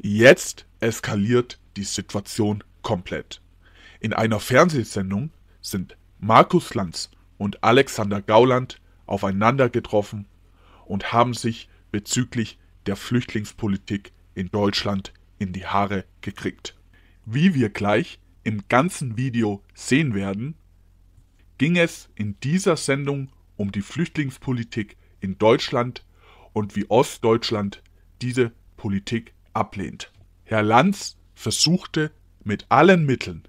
Jetzt eskaliert die Situation komplett. In einer Fernsehsendung sind Markus Lanz und Alexander Gauland aufeinander getroffen und haben sich bezüglich der Flüchtlingspolitik in Deutschland in die Haare gekriegt. Wie wir gleich im ganzen Video sehen werden, ging es in dieser Sendung um die Flüchtlingspolitik in Deutschland und wie Ostdeutschland diese Politik ablehnt. Herr Lanz versuchte mit allen Mitteln,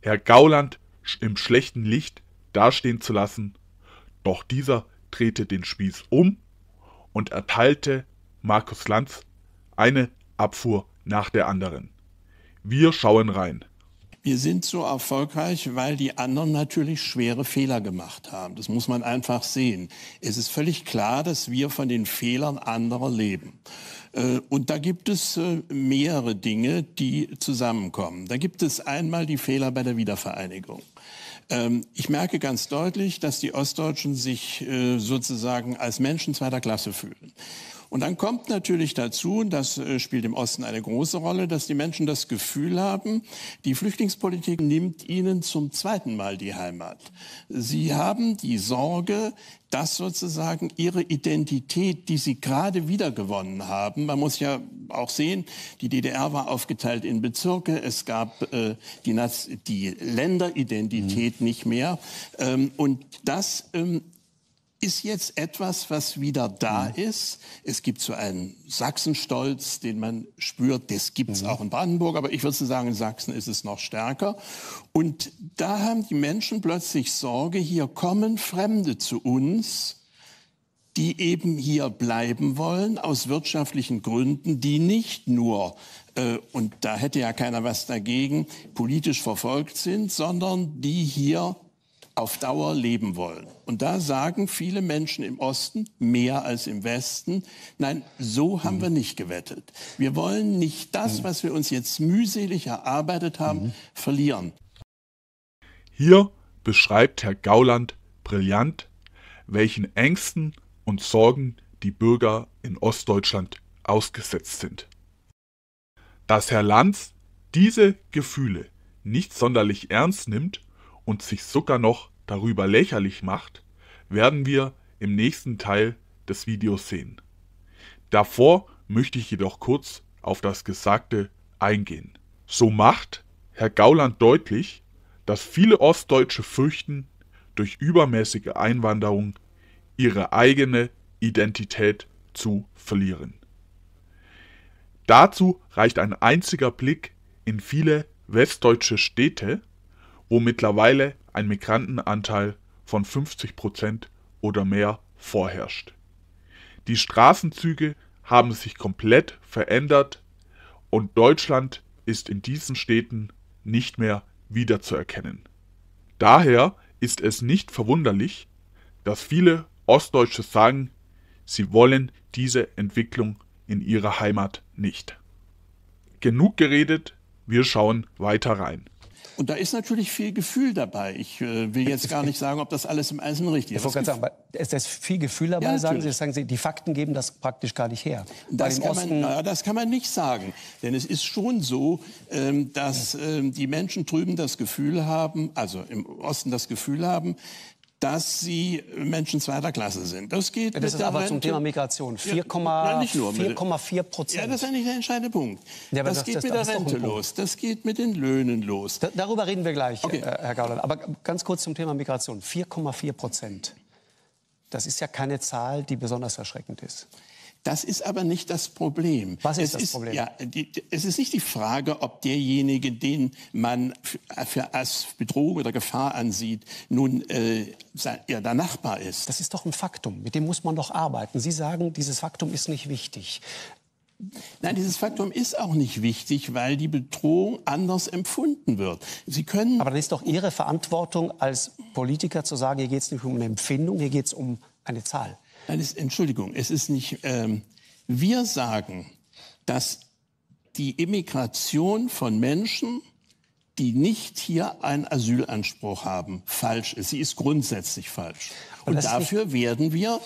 Herr Gauland im schlechten Licht dastehen zu lassen, doch dieser drehte den Spieß um und erteilte Markus Lanz eine Abfuhr nach der anderen. Wir schauen rein. Wir sind so erfolgreich, weil die anderen natürlich schwere Fehler gemacht haben. Das muss man einfach sehen. Es ist völlig klar, dass wir von den Fehlern anderer leben. Äh, und da gibt es äh, mehrere Dinge, die zusammenkommen. Da gibt es einmal die Fehler bei der Wiedervereinigung. Ähm, ich merke ganz deutlich, dass die Ostdeutschen sich äh, sozusagen als Menschen zweiter Klasse fühlen. Und dann kommt natürlich dazu, und das äh, spielt im Osten eine große Rolle, dass die Menschen das Gefühl haben, die Flüchtlingspolitik nimmt ihnen zum zweiten Mal die Heimat. Sie haben die Sorge, dass sozusagen ihre Identität, die sie gerade wiedergewonnen haben, man muss ja auch sehen, die DDR war aufgeteilt in Bezirke, es gab äh, die, die, Länderidentität mhm. nicht mehr. Ähm, und das ähm, ist jetzt etwas, was wieder da mhm. ist. Es gibt so einen Sachsenstolz, den man spürt. Das gibt es mhm. auch in Brandenburg, aber ich würde sagen, in Sachsen ist es noch stärker. Und da haben die Menschen plötzlich Sorge, hier kommen Fremde zu uns, die eben hier bleiben wollen aus wirtschaftlichen Gründen, die nicht nur, äh, und da hätte ja keiner was dagegen, politisch verfolgt sind, sondern die hier auf Dauer leben wollen. Und da sagen viele Menschen im Osten, mehr als im Westen, nein, so haben mhm. wir nicht gewettet. Wir wollen nicht das, mhm. was wir uns jetzt mühselig erarbeitet haben, mhm. verlieren. Hier beschreibt Herr Gauland brillant, welchen Ängsten und Sorgen die Bürger in Ostdeutschland ausgesetzt sind. Dass Herr Lanz diese Gefühle nicht sonderlich ernst nimmt und sich sogar noch darüber lächerlich macht, werden wir im nächsten Teil des Videos sehen. Davor möchte ich jedoch kurz auf das Gesagte eingehen. So macht Herr Gauland deutlich, dass viele Ostdeutsche fürchten, durch übermäßige Einwanderung ihre eigene Identität zu verlieren. Dazu reicht ein einziger Blick in viele westdeutsche Städte, wo mittlerweile ein Migrantenanteil von 50 Prozent oder mehr vorherrscht. Die Straßenzüge haben sich komplett verändert und Deutschland ist in diesen Städten nicht mehr wiederzuerkennen. Daher ist es nicht verwunderlich, dass viele Ostdeutsche sagen, sie wollen diese Entwicklung in ihrer Heimat nicht. Genug geredet, wir schauen weiter rein. Und da ist natürlich viel Gefühl dabei. Ich äh, will jetzt gar nicht sagen, ob das alles im Einzelnen richtig ist. Ich wollte sagen, ist das viel Gefühl dabei, ja, sagen, Sie, sagen Sie, die Fakten geben das praktisch gar nicht her. Das kann, Osten... man, na, das kann man nicht sagen. Denn es ist schon so, ähm, dass ähm, die Menschen drüben das Gefühl haben, also im Osten das Gefühl haben, dass sie Menschen zweiter Klasse sind. Das geht. Ja, das ist aber Rente. zum Thema Migration. 4,4 Prozent. Ja, das ist eigentlich der entscheidende Punkt. Ja, das, das, geht das, mit der Rente los. Das geht mit den Löhnen los. Da, darüber reden wir gleich, okay. äh, Herr Gauland. Aber ganz kurz zum Thema Migration. 4,4 Prozent. Das ist ja keine Zahl, die besonders erschreckend ist. Das ist aber nicht das Problem. Was ist es das ist, Problem? Ja, die, es ist nicht die Frage, ob derjenige, den man äh, für als Bedrohung oder Gefahr ansieht, nun äh, sein, ja, der Nachbar ist. Das ist doch ein Faktum. Mit dem muss man doch arbeiten. Sie sagen, dieses Faktum ist nicht wichtig. Nein, dieses Faktum ist auch nicht wichtig, weil die Bedrohung anders empfunden wird. Sie können Aber dann ist doch Ihre Verantwortung als Politiker zu sagen, hier geht es nicht um eine Empfindung, hier geht es um eine Zahl. Nein, es, Entschuldigung, es ist nicht. Ähm, wir sagen, dass die Immigration von Menschen, die nicht hier einen Asylanspruch haben, falsch ist. Sie ist grundsätzlich falsch. Und, dafür werden wir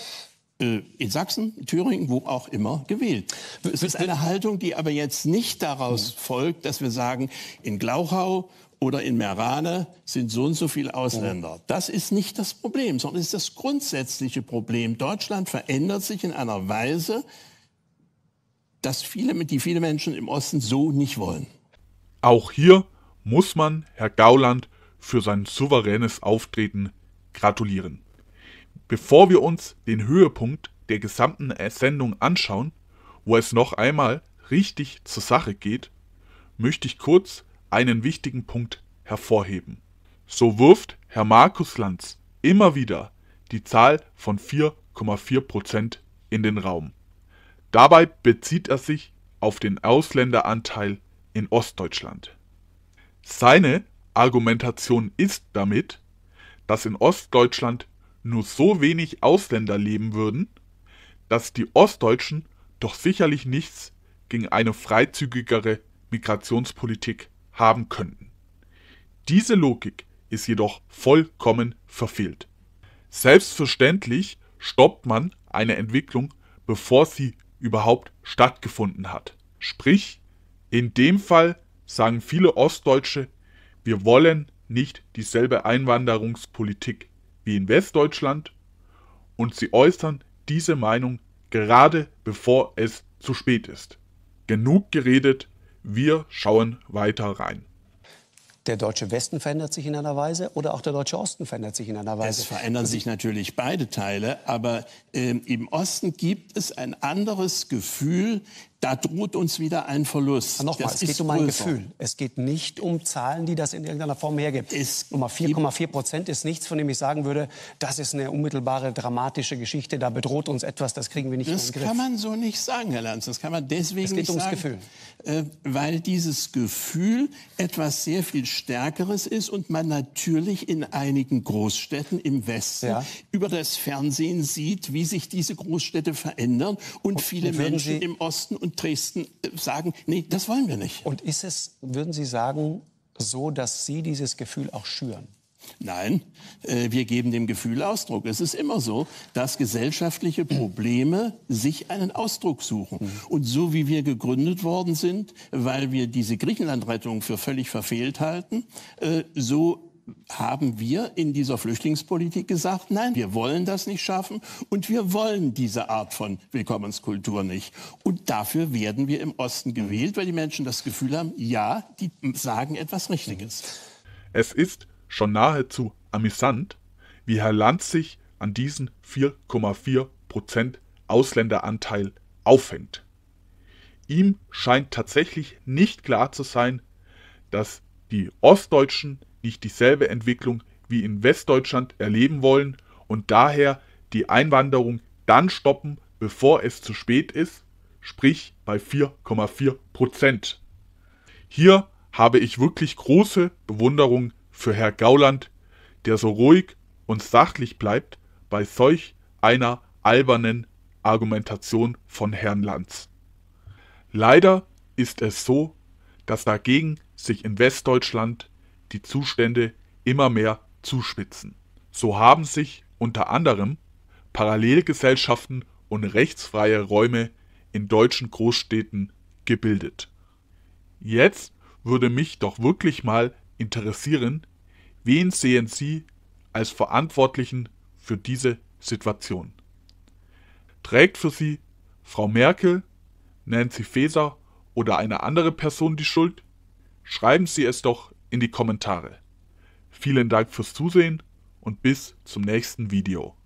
äh, in Sachsen, Thüringen, wo auch immer gewählt. Es ist eine Haltung, die aber jetzt nicht daraus mhm. folgt, dass wir sagen, in Glauchau oder in Merane sind so und so viele Ausländer. Das ist nicht das Problem, sondern ist das grundsätzliche Problem. Deutschland verändert sich in einer Weise, dass viele, die viele Menschen im Osten so nicht wollen. Auch hier muss man Herr Gauland für sein souveränes Auftreten gratulieren. Bevor wir uns den Höhepunkt der gesamten Sendung anschauen, wo es noch einmal richtig zur Sache geht, möchte ich kurz einen wichtigen Punkt hervorheben. So wirft Herr Markus Lanz immer wieder die Zahl von 4,4 Prozent in den Raum. Dabei bezieht er sich auf den Ausländeranteil in Ostdeutschland. Seine Argumentation ist damit, dass in Ostdeutschland nur so wenig Ausländer leben würden, dass die Ostdeutschen doch sicherlich nichts gegen eine freizügigere Migrationspolitik haben könnten. Diese Logik ist jedoch vollkommen verfehlt. Selbstverständlich stoppt man eine Entwicklung, bevor sie überhaupt stattgefunden hat. Sprich, in dem Fall sagen viele Ostdeutsche, wir wollen nicht dieselbe Einwanderungspolitik wie in Westdeutschland und sie äußern diese Meinung gerade bevor es zu spät ist. Genug geredet, wir schauen weiter rein der deutsche Westen verändert sich in einer Weise oder auch der deutsche Osten verändert sich in einer Weise. Es verändern sich natürlich beide Teile, aber äh, im Osten gibt es ein anderes Gefühl da droht uns wieder ein Verlust. Aber nochmal, das es geht um ein Gefühl. Es geht nicht um Zahlen, die das in irgendeiner Form hergibt. 4,4 Prozent ist nichts, von dem ich sagen würde, das ist eine unmittelbare, dramatische Geschichte, da bedroht uns etwas, das kriegen wir nicht das in den Griff. Das kann man so nicht sagen, Herr Lanz. Das kann man deswegen es geht nicht ums sagen, Gefühl. Äh, weil dieses Gefühl etwas sehr viel Stärkeres ist und man natürlich in einigen Großstädten im Westen ja. über das Fernsehen sieht, wie sich diese Großstädte verändern und, und viele Menschen Sie im Osten und Dresden äh, sagen, nee, das wollen wir nicht. Und ist es, würden Sie sagen, so, dass Sie dieses Gefühl auch schüren? Nein, äh, wir geben dem Gefühl Ausdruck. Es ist immer so, dass gesellschaftliche Probleme sich einen Ausdruck suchen. Mhm. Und so wie wir gegründet worden sind, weil wir diese Griechenland-Rettung für völlig verfehlt halten, äh, so haben wir in dieser Flüchtlingspolitik gesagt, nein, wir wollen das nicht schaffen und wir wollen diese Art von Willkommenskultur nicht. Und dafür werden wir im Osten gewählt, weil die Menschen das Gefühl haben, ja, die sagen etwas Richtiges. Es ist schon nahezu amüsant, wie Herr Lanz sich an diesen 4,4 Prozent Ausländeranteil aufhängt. Ihm scheint tatsächlich nicht klar zu sein, dass die Ostdeutschen nicht dieselbe Entwicklung wie in Westdeutschland erleben wollen und daher die Einwanderung dann stoppen, bevor es zu spät ist, sprich bei 4,4 Prozent. Hier habe ich wirklich große Bewunderung für Herr Gauland, der so ruhig und sachlich bleibt bei solch einer albernen Argumentation von Herrn Lanz. Leider ist es so, dass dagegen sich in Westdeutschland die Zustände immer mehr zuspitzen. So haben sich unter anderem Parallelgesellschaften und rechtsfreie Räume in deutschen Großstädten gebildet. Jetzt würde mich doch wirklich mal interessieren, wen sehen Sie als Verantwortlichen für diese Situation? Trägt für Sie Frau Merkel, Nancy Faeser oder eine andere Person die Schuld? Schreiben Sie es doch in die Kommentare. Vielen Dank fürs Zusehen und bis zum nächsten Video.